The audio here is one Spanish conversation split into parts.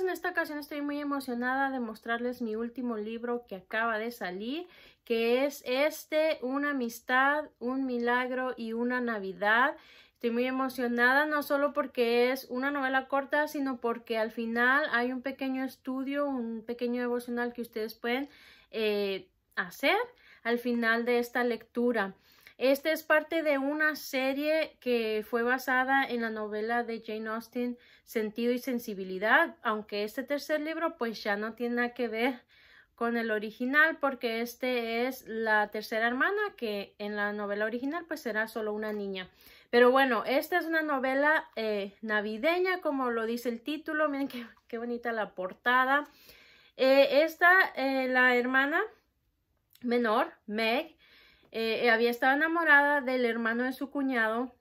en esta ocasión estoy muy emocionada de mostrarles mi último libro que acaba de salir, que es este, Una amistad, un milagro y una Navidad. Estoy muy emocionada, no solo porque es una novela corta, sino porque al final hay un pequeño estudio, un pequeño devocional que ustedes pueden eh, hacer al final de esta lectura. Esta es parte de una serie que fue basada en la novela de Jane Austen, Sentido y Sensibilidad, aunque este tercer libro pues ya no tiene nada que ver con el original porque este es la tercera hermana que en la novela original pues será solo una niña. Pero bueno, esta es una novela eh, navideña como lo dice el título, miren qué, bonita la portada. Eh, esta, eh, la hermana menor, Meg, eh, eh, había estado enamorada del hermano de su cuñado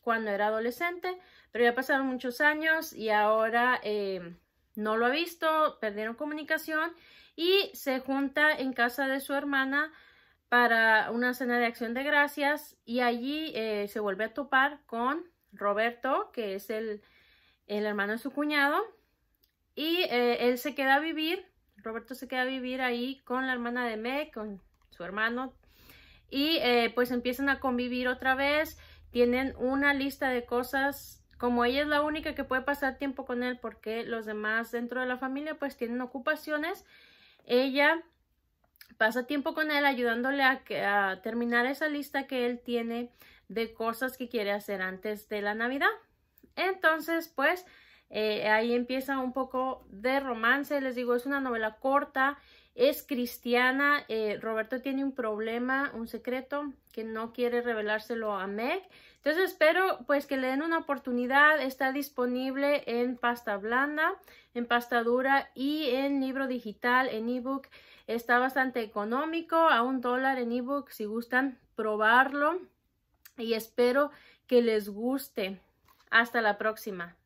cuando era adolescente, pero ya pasaron muchos años y ahora eh, no lo ha visto, perdieron comunicación y se junta en casa de su hermana para una cena de acción de gracias y allí se vuelve a topar con Roberto, que es el, hermano de su cuñado, y él se queda a vivir, Roberto se queda a vivir ahí con la hermana de me con su hermano, y eh, pues empiezan a convivir otra vez, tienen una lista de cosas, como ella es la única que puede pasar tiempo con él porque los demás dentro de la familia pues tienen ocupaciones, ella pasa tiempo con él ayudándole a, a terminar esa lista que él tiene de cosas que quiere hacer antes de la Navidad. Entonces pues eh, ahí empieza un poco de romance, les digo, es una novela corta, es cristiana, eh, Roberto tiene un problema, un secreto que no quiere revelárselo a Meg. Entonces espero pues que le den una oportunidad, está disponible en pasta blanda, en pasta dura y en libro digital, en ebook. Está bastante económico, a un dólar en ebook si gustan probarlo y espero que les guste. Hasta la próxima.